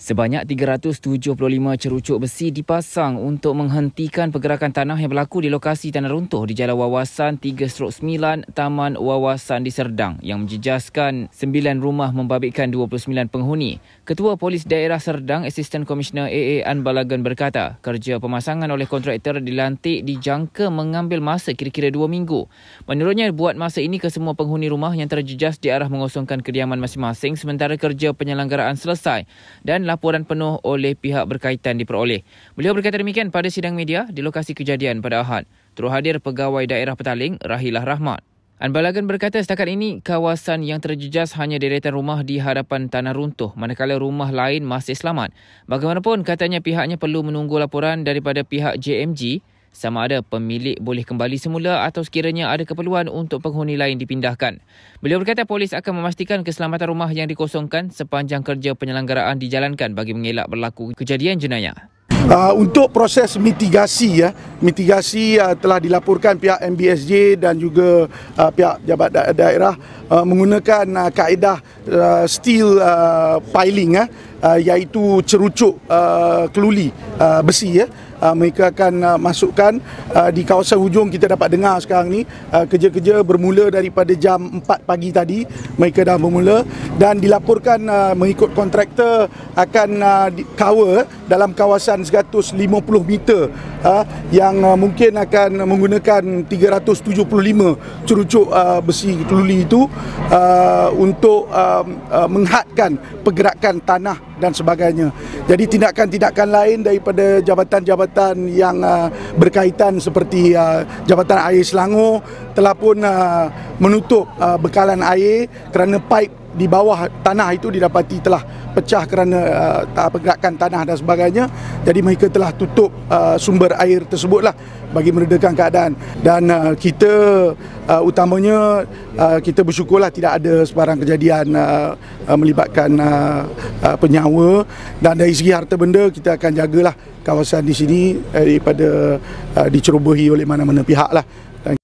Sebanyak 375 cerucuk besi dipasang untuk menghentikan pergerakan tanah yang berlaku di lokasi tanah runtuh di Jalan Wawasan 3-9 Taman Wawasan di Serdang yang menjejaskan 9 rumah membabitkan 29 penghuni. Ketua Polis Daerah Serdang, Assistant Commissioner AA Anbalagan berkata, kerja pemasangan oleh kontraktor dilantik dijangka mengambil masa kira-kira 2 minggu. Menurutnya, buat masa ini kesemua penghuni rumah yang terjejas diarah mengosongkan kediaman masing-masing sementara kerja penyelenggaraan selesai dan laporan penuh oleh pihak berkaitan diperoleh. Beliau berkata demikian pada sidang media di lokasi kejadian pada Ahad. Terus hadir pegawai daerah Petaling, Rahilah Rahmat. Anbalagan berkata setakat ini kawasan yang terjejas hanya deretan rumah di hadapan tanah runtuh manakala rumah lain masih selamat. Bagaimanapun katanya pihaknya perlu menunggu laporan daripada pihak JMG sama ada pemilik boleh kembali semula atau sekiranya ada keperluan untuk penghuni lain dipindahkan. Beliau berkata polis akan memastikan keselamatan rumah yang dikosongkan sepanjang kerja penyelenggaraan dijalankan bagi mengelak berlaku kejadian jenayah. Uh, untuk proses mitigasi ya, mitigasi uh, telah dilaporkan pihak MBSJ dan juga uh, pihak jabat da- daerah uh, menggunakan uh, kaedah uh, steel uh, piling ya, uh, iaitu cerucuk uh, keluli uh, besi ya. Uh, mereka akan uh, masukkan uh, di kawasan hujung kita dapat dengar sekarang ni uh, kerja-kerja bermula daripada jam 4 pagi tadi mereka dah bermula dan dilaporkan uh, mengikut kontraktor akan uh, cover uh, dalam kawasan 150 meter uh, yang uh, mungkin akan menggunakan 375 curucuk uh, besi tuli itu uh, untuk uh, uh, menghadkan pergerakan tanah dan sebagainya. Jadi tindakan-tindakan lain daripada jabatan-jabatan yang uh, berkaitan seperti uh, Jabatan Air Selangor telah pun uh, menutup uh, bekalan air kerana pipe di bawah tanah itu didapati telah pecah kerana uh, pergerakan tanah dan sebagainya jadi mereka telah tutup uh, sumber air tersebutlah bagi meredakan keadaan dan uh, kita uh, utamanya uh, kita bersyukurlah tidak ada sebarang kejadian uh, uh, melibatkan uh, uh, penyawa dan dari segi harta benda kita akan jagalah kawasan di sini eh, daripada uh, dicerobohi oleh mana-mana pihaklah